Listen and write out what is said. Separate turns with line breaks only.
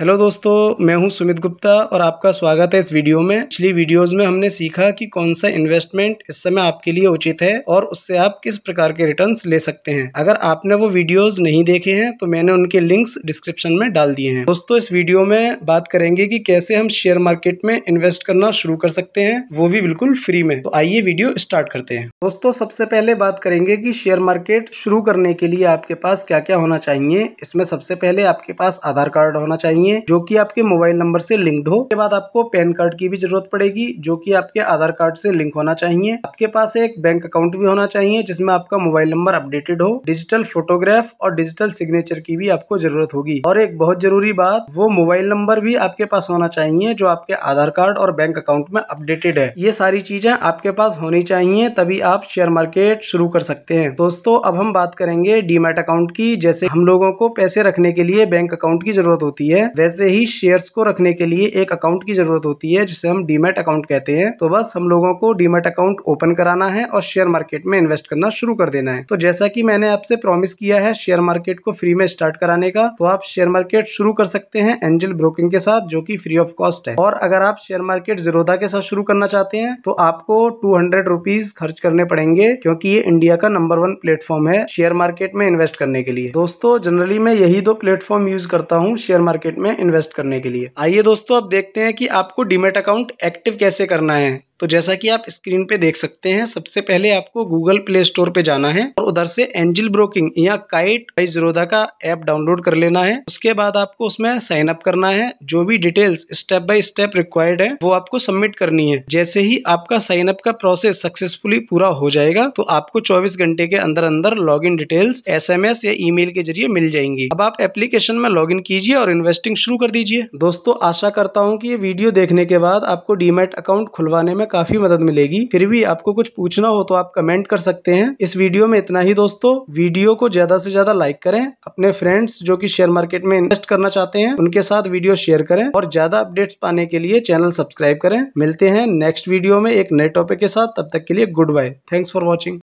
hello दोस्तों मैं हूं सुमित गुप्ता और आपका स्वागत है इस वीडियो में पिछली वीडियोस में हमने सीखा कि कौन सा इन्वेस्टमेंट इस समय आपके लिए उचित है और उससे आप किस प्रकार के रिटर्न्स ले सकते हैं अगर आपने वो वीडियोस नहीं देखे हैं तो मैंने उनके लिंक्स डिस्क्रिप्शन में डाल दिए हैं दोस्तों इस वीडियो में बात करेंगे की कैसे हम शेयर मार्केट में इन्वेस्ट करना शुरू कर सकते हैं वो भी बिल्कुल फ्री में तो आइए वीडियो स्टार्ट करते हैं दोस्तों सबसे पहले बात करेंगे की शेयर मार्केट शुरू करने के लिए आपके पास क्या क्या होना चाहिए इसमें सबसे पहले आपके पास आधार कार्ड होना चाहिए चाहिए जो कि आपके मोबाइल नंबर से लिंक्ड हो उसके बाद आपको पैन कार्ड की भी जरूरत पड़ेगी जो कि आपके आधार कार्ड से लिंक होना चाहिए आपके पास एक बैंक अकाउंट भी होना चाहिए जिसमें आपका मोबाइल नंबर अपडेटेड हो डिजिटल फोटोग्राफ और डिजिटल सिग्नेचर की भी आपको जरूरत होगी और एक बहुत जरूरी बात वो मोबाइल नंबर भी आपके पास होना चाहिए जो आपके आधार कार्ड और बैंक अकाउंट में अपडेटेड है ये सारी चीजें आपके पास होनी चाहिए तभी आप शेयर मार्केट शुरू कर सकते हैं दोस्तों अब हम बात करेंगे डीमेट अकाउंट की जैसे हम लोगों को पैसे रखने के लिए बैंक अकाउंट की जरूरत होती है वैसे ही शेयर्स को रखने के लिए एक अकाउंट की जरूरत होती है जिसे हम डीमेट अकाउंट कहते हैं तो बस हम लोगों को डीमेट अकाउंट ओपन कराना है और शेयर मार्केट में इन्वेस्ट करना शुरू कर देना है तो जैसा की मैंने आपसे प्रॉमिस किया है शेयर मार्केट को फ्री में स्टार्ट कराने का तो आप शेयर मार्केट शुरू कर सकते हैं एंजल ब्रोकिंग के साथ जो की फ्री ऑफ कॉस्ट है और अगर आप शेयर मार्केट जीरोधा के साथ शुरू करना चाहते हैं तो आपको टू हंड्रेड रुपीज खर्च करने पड़ेंगे क्योंकि ये इंडिया का नंबर वन प्लेटफॉर्म है शेयर मार्केट में इन्वेस्ट करने के लिए दोस्तों जनरली मैं यही दो प्लेटफॉर्म यूज करता हूँ शेयर मार्केट में इन्वेस्ट करने के लिए आइए दोस्तों अब देखते हैं कि आपको डीमेट अकाउंट एक्टिव कैसे करना है तो जैसा कि आप स्क्रीन पे देख सकते हैं सबसे पहले आपको गूगल प्ले स्टोर पे जाना है और उधर से एंजिल ब्रोकिंग या काइट बाई जीरोधा का ऐप डाउनलोड कर लेना है उसके बाद आपको उसमें साइन अप करना है जो भी details step by step required है वो आपको सबमिट करनी है जैसे ही आपका साइन अप का प्रोसेस सक्सेसफुली पूरा हो जाएगा तो आपको चौबीस घंटे के अंदर अंदर लॉग इन डिटेल्स एस या ई के जरिए मिल जाएंगी अब आप एप्लीकेशन में लॉग इन कीजिए और इन्वेस्टिंग शुरू कर दीजिए दोस्तों आशा करता हूँ की ये वीडियो देखने के बाद आपको डीमेट अकाउंट खुलवाने में काफी मदद मिलेगी फिर भी आपको कुछ पूछना हो तो आप कमेंट कर सकते हैं इस वीडियो में इतना ही दोस्तों वीडियो को ज्यादा से ज्यादा लाइक करें अपने फ्रेंड्स जो कि शेयर मार्केट में इन्वेस्ट करना चाहते हैं उनके साथ वीडियो शेयर करें और ज्यादा अपडेट्स पाने के लिए चैनल सब्सक्राइब करें मिलते हैं नेक्स्ट वीडियो में एक नए टॉपिक के साथ तब तक के लिए goodbye thanks for watching